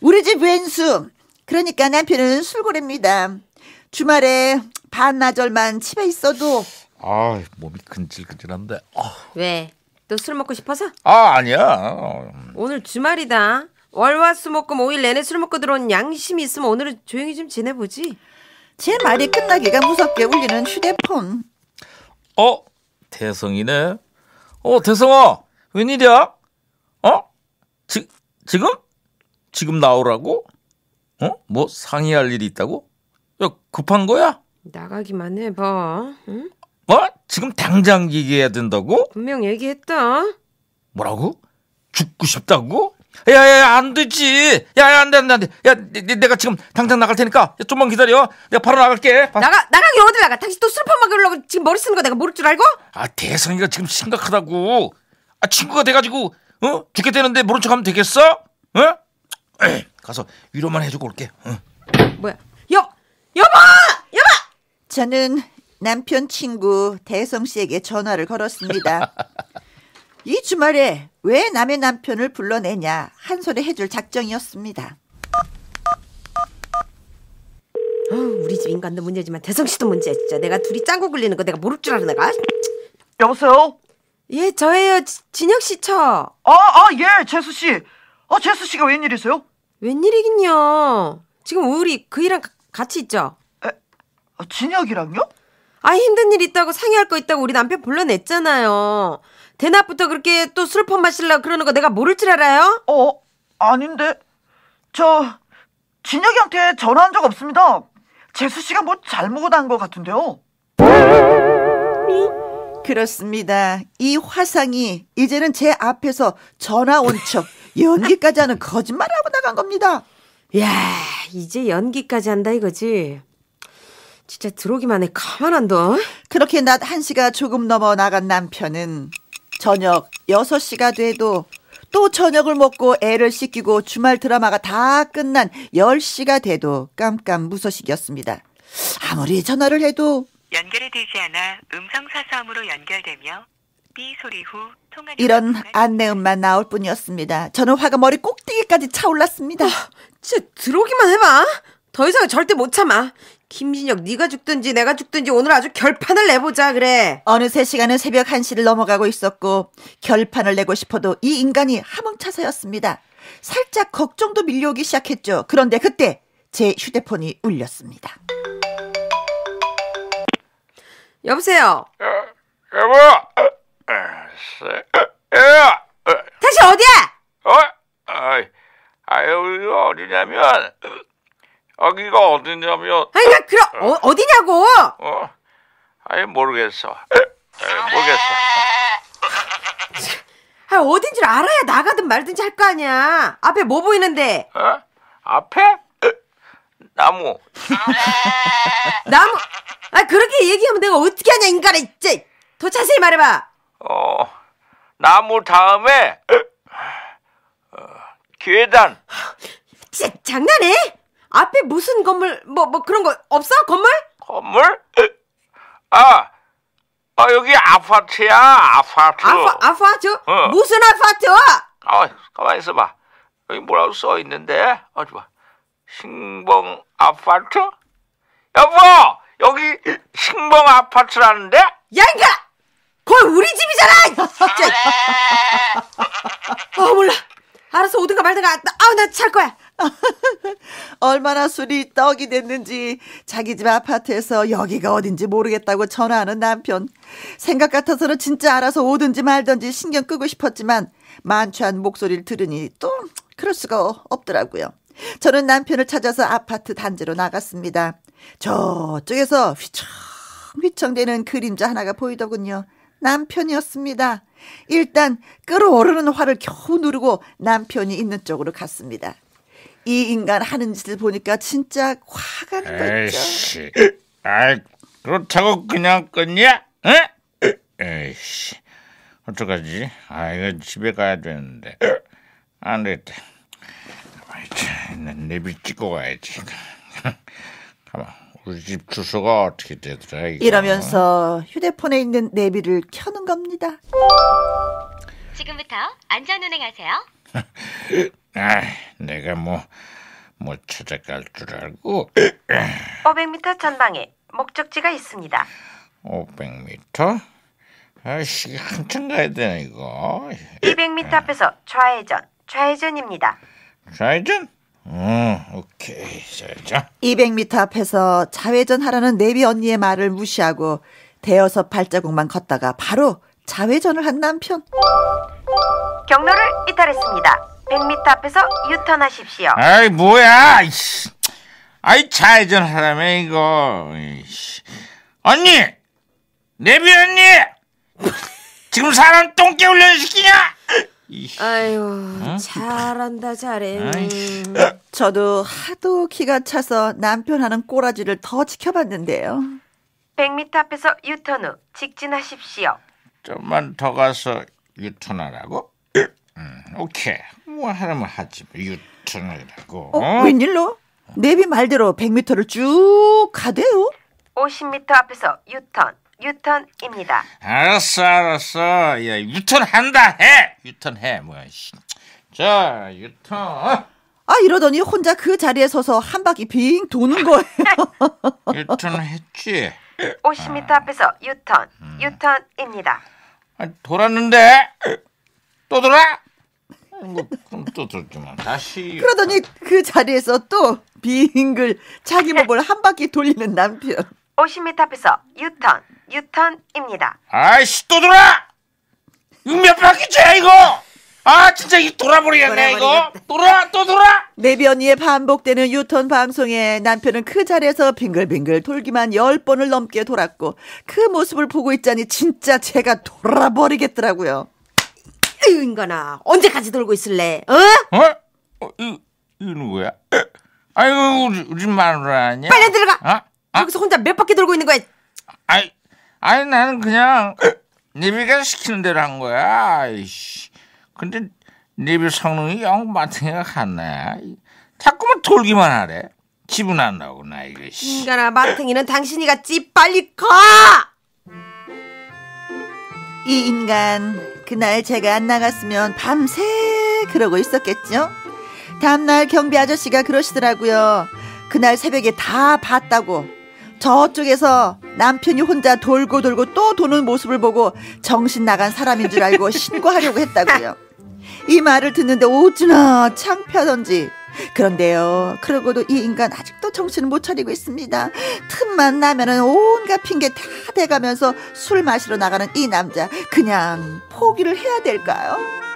우리 집 왼수. 그러니까 남편은 술고래입니다. 주말에 반나절만 집에 있어도 아 몸이 근질근질한데. 어. 왜? 너 술 먹고 싶어서? 아 아니야. 오늘 주말이다. 월화수목금 5일 내내 술 먹고 들어온 양심이 있으면 오늘은 조용히 좀 지내보지. 제 말이 끝나기가 무섭게 울리는 휴대폰. 어 대성이네. 어 대성아 웬일이야? 어 지, 지금? 지금 나오라고? 어? 뭐 상의할 일이 있다고? 야, 급한 거야? 나가기만 해봐. 응? 뭐? 지금 당장 얘기해야 된다고? 분명 얘기했다. 뭐라고? 죽고 싶다고? 야야야 안 되지. 야야 안돼 안돼 안돼. 야 내, 내가 지금 당장 나갈 테니까 야, 좀만 기다려. 내가 바로 나갈게. 바- 나가 나가기 어딜 나가? 당신 또슬퍼 먹으려고 지금 머리 쓰는 거 내가 모를 줄 알고? 아 대성이가 지금 심각하다고. 아 친구가 돼가지고 어 죽게 되는데 모른 척하면 되겠어? 어? 가서 위로만 해주고 올게. 응. 뭐야? 여 여보 여보. 저는 남편 친구 대성 씨에게 전화를 걸었습니다. 이 주말에 왜 남의 남편을 불러내냐 한 소리 해줄 작정이었습니다. 어, 우리 집 인간도 문제지만 대성 씨도 문제 진짜. 내가 둘이 짱구 굴리는 거 내가 모를 줄 알아 내가. 여보세요? 예 저예요 진혁 씨 처. 아아예 재수 씨. 아 재수 씨가 웬일이세요? 웬일이긴요. 지금 우리 그일랑 같이 있죠? 에, 어, 진혁이랑요? 아 힘든 일 있다고 상의할 거 있다고 우리 남편 불러냈잖아요. 대낮부터 그렇게 또술펌 마실라 그러는 거 내가 모를 줄 알아요? 어 아닌데 저 진혁이한테 전화한 적 없습니다. 재수 씨가 뭐 잘못 한것 같은데요. 그렇습니다. 이 화상이 이제는 제 앞에서 전화 온 척. 연기까지 하는 거짓말하고 을 나간 겁니다. 야 이제 연기까지 한다 이거지. 진짜 들어오기만 해 가만 안 둬. 그렇게 낮 1시가 조금 넘어 나간 남편은 저녁 6시가 돼도 또 저녁을 먹고 애를 씻기고 주말 드라마가 다 끝난 10시가 돼도 깜깜 무소식이었습니다. 아무리 전화를 해도 연결이 되지 않아 음성 사서함으로 연결되며 이런 안내음만 나올 뿐이었습니다. 저는 화가 머리 꼭대기까지 차올랐습니다. 어, 진짜 들어오기만 해봐. 더 이상 절대 못 참아. 김진혁 네가 죽든지 내가 죽든지 오늘 아주 결판을 내보자 그래. 어느새 시간은 새벽 1시를 넘어가고 있었고 결판을 내고 싶어도 이 인간이 하몽차서였습니다 살짝 걱정도 밀려오기 시작했죠. 그런데 그때 제 휴대폰이 울렸습니다. 여보세요. 여, 여보. 다시 어디야? 어? 아이, 아유, 어디냐면, 여기가 어디냐면, 아니 나 그럼 어, 어 어디냐고? 어? 아니, 모르겠어. 에, 모르겠어. 아 어딘 줄 알아야 나가든 말든지 할 거 아니야. 앞에 뭐 보이는데? 어? 앞에? 나무. 나무? 아 그렇게 얘기하면 내가 어떻게 하냐 인간아 진짜. 더 자세히 말해봐. 어, 나무 다음에 어, 계단. 자, 장난해? 앞에 무슨 건물 뭐뭐 뭐 그런 거 없어? 건물? 건물? 아, 아 여기 아파트야 아파트. 아파 아파트? 어. 무슨 아파트? 아, 가만 히 있어봐. 여기 뭐라고 써 있는데? 어디 아, 봐. 신봉 아파트? 여보, 여기 신봉 아파트라는데? 야, 이거! 거의 우리 집이잖아! 진 어, 몰라. 알아서 오든가 말든가. 아우, 나찰 거야. 얼마나 술이 떡이 됐는지 자기 집 아파트에서 여기가 어딘지 모르겠다고 전화하는 남편. 생각 같아서는 진짜 알아서 오든지 말든지 신경 끄고 싶었지만 만취한 목소리를 들으니 또 그럴 수가 없더라고요. 저는 남편을 찾아서 아파트 단지로 나갔습니다. 저쪽에서 휘청휘청대는 그림자 하나가 보이더군요. 남편이었습니다. 일단 끓어오르는 화를 겨우 누르고 남편이 있는 쪽으로 갔습니다. 이 인간 하는 짓을 보니까 진짜 화가 난 거죠. 에이 그렇다고 그냥 끊냐? 에? 이씨 어떡하지? 아 이거 집에 가야 되는데 안 되겠다. 가만히 내비 찍고 가야지. 가만. 우리 집 주소가 어떻게 되더라 이거. 이러면서 휴대폰에 있는 내비를 켜는 겁니다. 지금부터 안전 운행하세요. 아, 내가 뭐뭐 뭐 찾아갈 줄 알고. 500m 전방에 목적지가 있습니다. 500m? 아씨 한참 가야 되나 이거. 200m 앞에서 좌회전, 좌회전입니다. 좌회전? 어, 자. 200m 앞에서 자회전 하라는 네비 언니의 말을 무시하고 대여섯 발자국만 걷다가 바로 자회전을 한 남편. 경로를 이탈했습니다. 100m 앞에서 유턴하십시오. 아이 뭐야? 아이 자회전 하라며 이거. 언니, 네비 언니, 지금 사람 똥개 훈련 시키냐? 아유 어? 잘한다 잘해. 음. 저도 하도 키가 차서 남편 하는 꼬라지를 더 지켜봤는데요. 100m 앞에서 유턴 후 직진하십시오. 좀만 더 가서 유턴하라고? 음, 오케이. 뭐 하라면 하지. 뭐, 유턴하라고. 어? 웬일로? 내비 말대로 100m를 쭉 가대요. 50m 앞에서 유턴. 유턴입니다. 알았어, 알았어. 야, 유턴한다 해. 유턴해. 뭐야. 씨. 자, 유턴. 아 이러더니 혼자 그 자리에 서서 한 바퀴 빙 도는 거예요. 유턴했지. 50m 아. 앞에서 유턴, 음. 유턴입니다. 아, 돌았는데 또 돌아? 음, 뭐, 또 돌지만 다시. 그러더니 그 자리에서 또 빙글 자기 몸을 한 바퀴 돌리는 남편. 50m 앞에서 유턴, 유턴입니다. 아이씨 또 돌아! 몇 바퀴째야 이거? 아 진짜 이 돌아버리겠네 이거 돌아 또 돌아 내변이의 반복되는 유턴 방송에 남편은 그 자리에서 빙글빙글 돌기만 1번을 넘게 돌았고 그 모습을 보고 있자니 진짜 제가 돌아버리겠더라고요 인거나 언제까지 돌고 있을래 어? 어? 어 이, 이는 뭐야? 아이고 우리, 우리 마누라 아니야? 빨리 들어가 어? 어? 여기서 혼자 몇 바퀴 돌고 있는 거야 아니 나는 그냥 네비가 시키는 대로 한 거야. 아이씨. 근데 네비 성능이 영 마탱이가 갔네. 자꾸만 돌기만 하래. 기분 안 나고 오나 이거. 인간아 마탱이는 당신이 가집 빨리 가. 이 인간 그날 제가 안 나갔으면 밤새 그러고 있었겠죠. 다음날 경비 아저씨가 그러시더라고요. 그날 새벽에 다 봤다고 저쪽에서 남편이 혼자 돌고 돌고 또 도는 모습을 보고 정신 나간 사람인 줄 알고 신고하려고 했다고요. 이 말을 듣는데 어찌나 창피하던지. 그런데요. 그러고도 이 인간 아직도 정신을 못 차리고 있습니다. 틈만 나면은 온갖 핑계 다 대가면서 술 마시러 나가는 이 남자 그냥 포기를 해야 될까요?